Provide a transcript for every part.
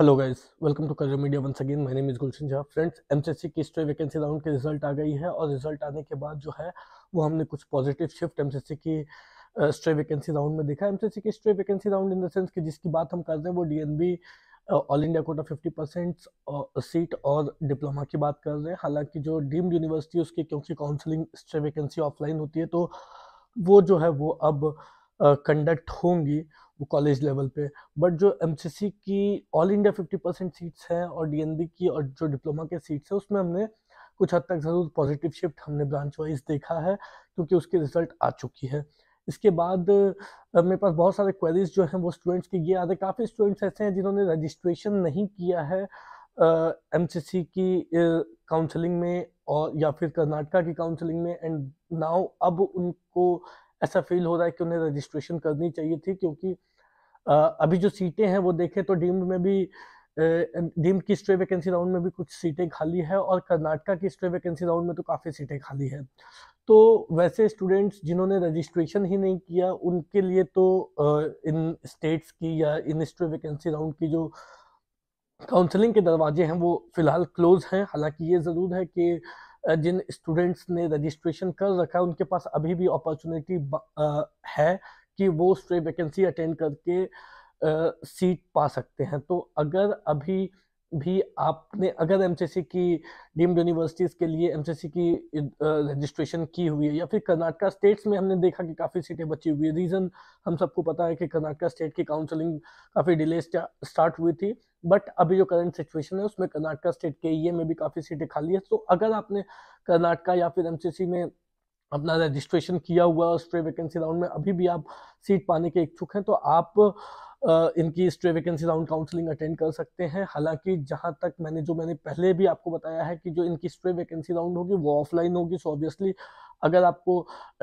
hello guys welcome to Career Media once again my name is Gulshan Jha friends MCC की stray vacancy round के result आ गई है और रिजल्ट आने के बाद जो है वो हमने कुछ पॉजिटिव शिफ्ट एमसीसी की स्ट्रे वैकेंसी राउंड में देखा एमसीसी की stray vacancy round in the sense कि जिसकी बात हम कर रहे हैं वो बी all India quota fifty percent seat और डिप्लोमा की बात कर रहे हैं हालांकि जो डीम्ड यूनिवर्सिटी उसकी क्योंकि काउंसलिंग स्ट्रे वैकेंसी ऑफलाइन होती है तो वो जो है वो अब कंडक्ट होंगी वो कॉलेज लेवल पे बट जो एम की all India fifty percent seats हैं और डी की और जो डिप्लोमा के सीट्स हैं उसमें हमने कुछ हद तक ज़रूर पॉजिटिव शिफ्ट हमने ब्रांच वाइज देखा है क्योंकि उसकी रिजल्ट आ चुकी है इसके बाद मेरे पास बहुत सारे क्वेरीज जो हैं वो स्टूडेंट्स की ये आ रहे काफ़ी स्टूडेंट्स ऐसे हैं जिन्होंने रजिस्ट्रेशन नहीं किया है एम uh, की काउंसलिंग uh, में और या फिर कर्नाटका की काउंसलिंग में एंड नाउ अब उनको ऐसा फील हो रहा है कि उन्हें रजिस्ट्रेशन करनी चाहिए थी क्योंकि अभी जो सीटें हैं वो देखें तो डीम्ड में भी डीम्ड की स्ट्रे वैकेंसी राउंड में भी कुछ सीटें खाली है और कर्नाटका की स्ट्रे वैकेंसी राउंड में तो काफ़ी सीटें खाली है तो वैसे स्टूडेंट्स जिन्होंने रजिस्ट्रेशन ही नहीं किया उनके लिए तो इन स्टेट्स की या इन स्ट्रे वैकेंसी राउंड की जो काउंसलिंग के दरवाजे हैं वो फ़िलहाल क्लोज हैं हालांकि ये ज़रूर है कि जिन स्टूडेंट्स ने रजिस्ट्रेशन कर रखा है उनके पास अभी भी अपॉर्चुनिटी है कि वो स्ट्रे वैकेंसी अटेंड करके आ, सीट पा सकते हैं तो अगर अभी भी आपने अगर एम की डीम्ड यूनिवर्सिटीज़ के लिए एम की रजिस्ट्रेशन की हुई है या फिर कर्नाटका स्टेट्स में हमने देखा कि काफ़ी सीटें बची हुई है रीज़न हम सबको पता है कि कर्नाटका स्टेट की काउंसलिंग काफ़ी डिले स्टार्ट हुई थी बट अभी जो करंट सिचुएशन है उसमें कर्नाटका स्टेट के ई e में भी काफ़ी सीटें खाली है तो अगर आपने कर्नाटका या फिर एम में अपना रजिस्ट्रेशन किया हुआ स्ट्रे वैकेंसी राउंड में अभी भी आप सीट पाने के इच्छुक हैं तो आप इनकी stray vacancy round counselling attend कर सकते हैं हालांकि जहां तक मैंने जो मैंने पहले भी आपको बताया है कि जो इनकी स्ट्रे वैकेंसी राउंड होगी वो ऑफलाइन होगी सो ऑब्वियसली अगर आपको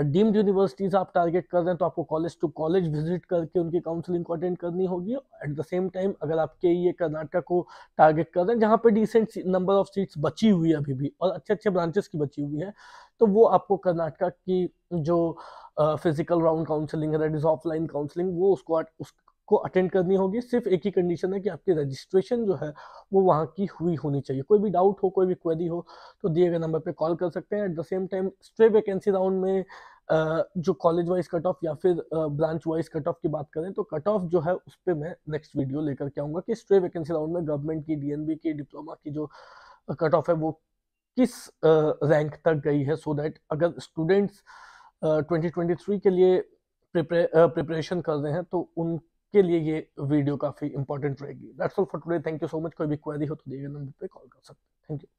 डीम्ड यूनिवर्सिटीज आप टारगेट कर रहे हैं तो आपको कॉलेज टू कॉलेज विजिट करके उनकी काउंसलिंग को अटेंड करनी होगी एट द सेम टाइम अगर आपके ये कर्नाटक को टारगेट कर रहे हैं जहाँ पे डिसेंट नंबर ऑफ सीट्स बची हुई है अभी भी और अच्छे अच्छे ब्रांचेस की बची हुई है तो वो आपको कर्नाटक की जो फिजिकल राउंड काउंसलिंग है दैट इज ऑफलाइन काउंसलिंग वो उसको उस, को अटेंड करनी होगी सिर्फ एक ही कंडीशन है कि आपकी रजिस्ट्रेशन जो है वो वहाँ की हुई होनी चाहिए कोई भी डाउट हो कोई भी क्वेरी हो तो दिए गए नंबर पर कॉल कर सकते हैं at the same time stray vacancy round में जो कॉलेज वाइज कट ऑफ या फिर ब्रांच वाइज कट ऑफ की बात करें तो कट ऑफ जो है उस पर मैं नेक्स्ट वीडियो लेकर के आऊँगा कि स्ट्रे वैकेंसी राउंड में गवर्नमेंट की डीएनबी की डिप्लोमा की जो कट ऑफ है वो किस रैंक तक गई है सो so दैट अगर स्टूडेंट्स 2023 के लिए प्रिपरेशन कर रहे हैं तो उन के लिए ये वीडियो काफ़ी इंपॉर्टेंट रहेगी that's all for today thank you so much कोई भी क्वेरी हो तो दिए नंबर पे कॉल कर सकते हैं थैंक यू